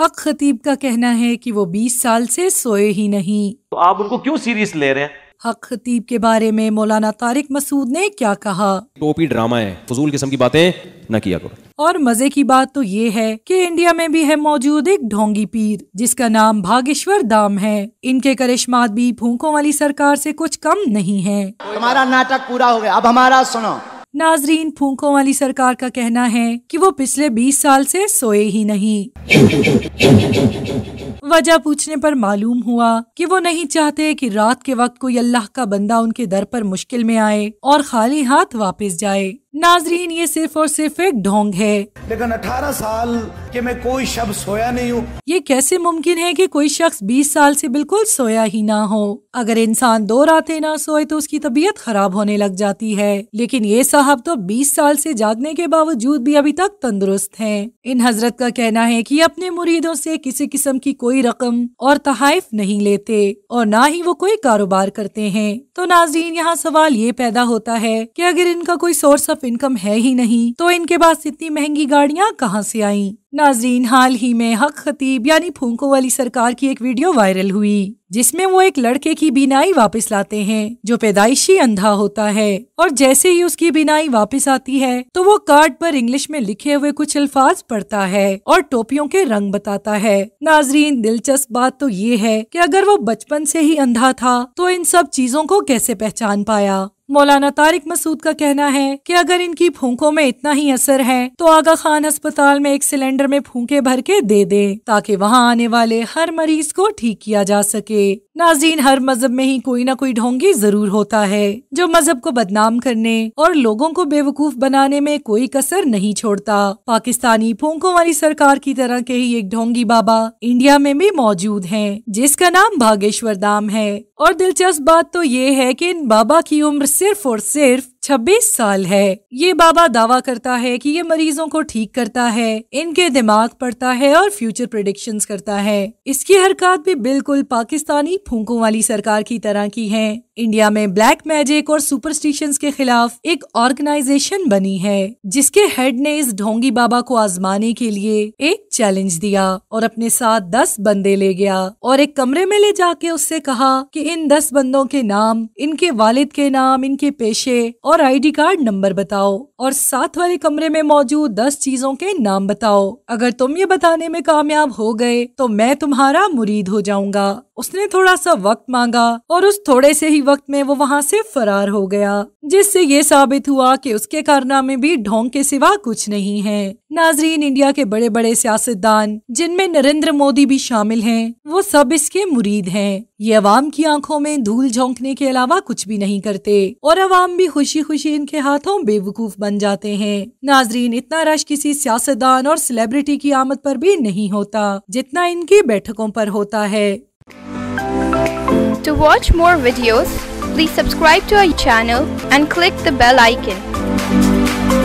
हक खतीब का कहना है कि वो 20 साल से सोए ही नहीं तो आप उनको क्यों सीरियस ले रहे हैं हक खतीब के बारे में मौलाना तारिक मसूद ने क्या कहा टोपी ड्रामा है फजूल किस्म की बातें न किया करो और मजे की बात तो ये है कि इंडिया में भी है मौजूद एक ढोंगी पीर जिसका नाम भागेश्वर दाम है इनके करिश्मात भी भूखों वाली सरकार से कुछ कम नहीं है हमारा नाटक पूरा हो गया अब हमारा सुनो नाजरीन फूको वाली सरकार का कहना है कि वो पिछले 20 साल से सोए ही नहीं वजह पूछने पर मालूम हुआ कि वो नहीं चाहते कि रात के वक्त कोई अल्लाह का बंदा उनके दर पर मुश्किल में आए और खाली हाथ वापस जाए नाजरीन ये सिर्फ और सिर्फ एक ढोंग है लेकिन 18 साल के मैं कोई शब्द सोया नहीं हूँ ये कैसे मुमकिन है कि कोई शख्स 20 साल से बिल्कुल सोया ही ना हो अगर इंसान दो रातें ना सोए तो उसकी तबीयत खराब होने लग जाती है लेकिन ये साहब तो 20 साल से जागने के बावजूद भी अभी तक तंदुरुस्त हैं। इन हजरत का कहना है कि अपने मुरीदों से किसी किस्म की कोई रकम और तहाइफ नहीं लेते और ना ही वो कोई कारोबार करते हैं तो नाजीन यहाँ सवाल ये पैदा होता है की अगर इनका कोई सोर्स ऑफ इनकम है ही नहीं तो इनके पास इतनी महंगी गाड़ियाँ कहाँ से आई नाजरीन हाल ही में हक खतीब यानी फूंको वाली सरकार की एक वीडियो वायरल हुई जिसमें वो एक लड़के की बीनाई वापस लाते हैं जो पैदाइशी अंधा होता है और जैसे ही उसकी बीनाई वापस आती है तो वो कार्ड पर इंग्लिश में लिखे हुए कुछ अल्फाज पढ़ता है और टोपियों के रंग बताता है नाजरीन दिलचस्प बात तो ये है कि अगर वो बचपन से ही अंधा था तो इन सब चीजों को कैसे पहचान पाया मौलाना तारिक मसूद का कहना है कि अगर इनकी फूकों में इतना ही असर है तो आगा खान अस्पताल में एक सिलेंडर में फूंके भर के दे दे ताकि वहाँ आने वाले हर मरीज को ठीक किया जा सके नाजीन हर मजहब में ही कोई ना कोई ढोंगी जरूर होता है जो मजहब को बदनाम करने और लोगों को बेवकूफ बनाने में कोई कसर नहीं छोड़ता पाकिस्तानी फूंकों वाली सरकार की तरह के ही एक ढोंगी बाबा इंडिया में भी मौजूद है जिसका नाम भागेश्वर धाम है और दिलचस्प बात तो ये है कि इन बाबा की उम्र सिर्फ और सिर्फ 26 साल है ये बाबा दावा करता है कि ये मरीजों को ठीक करता है इनके दिमाग पड़ता है और फ्यूचर प्रोडिक्शन करता है इसकी हरकत भी बिल्कुल पाकिस्तानी फूकों वाली सरकार की तरह की है इंडिया में ब्लैक मैजिक और सुपरस्टिशंस के खिलाफ एक ऑर्गेनाइजेशन बनी है जिसके हेड ने इस ढोंगी बाबा को आजमाने के लिए एक चैलेंज दिया और अपने साथ दस बंदे ले गया और एक कमरे में ले जाके उससे कहा कि इन दस बंदों के नाम इनके वालिद के नाम इनके पेशे और आईडी कार्ड नंबर बताओ और साथ वाले कमरे में मौजूद दस चीजों के नाम बताओ अगर तुम ये बताने में कामयाब हो गए तो मैं तुम्हारा मुरीद हो जाऊंगा उसने थोड़ा सा वक्त मांगा और उस थोड़े से ही वक्त में वो वहाँ से फरार हो गया जिससे ये साबित हुआ कि उसके कारनामे भी ढोंग के सिवा कुछ नहीं है नाजरीन इंडिया के बड़े बड़े सियासतदान जिनमें नरेंद्र मोदी भी शामिल हैं, वो सब इसके मुरीद हैं। ये अवाम की आंखों में धूल झोंकने के अलावा कुछ भी नहीं करते और अवाम भी खुशी खुशी इनके हाथों बेवकूफ बन जाते हैं नाजरीन इतना रश किसी सियासतदान और सेलिब्रिटी की आमद पर भी नहीं होता जितना इनकी बैठकों पर होता है To watch more videos, please subscribe to our channel and click the bell icon.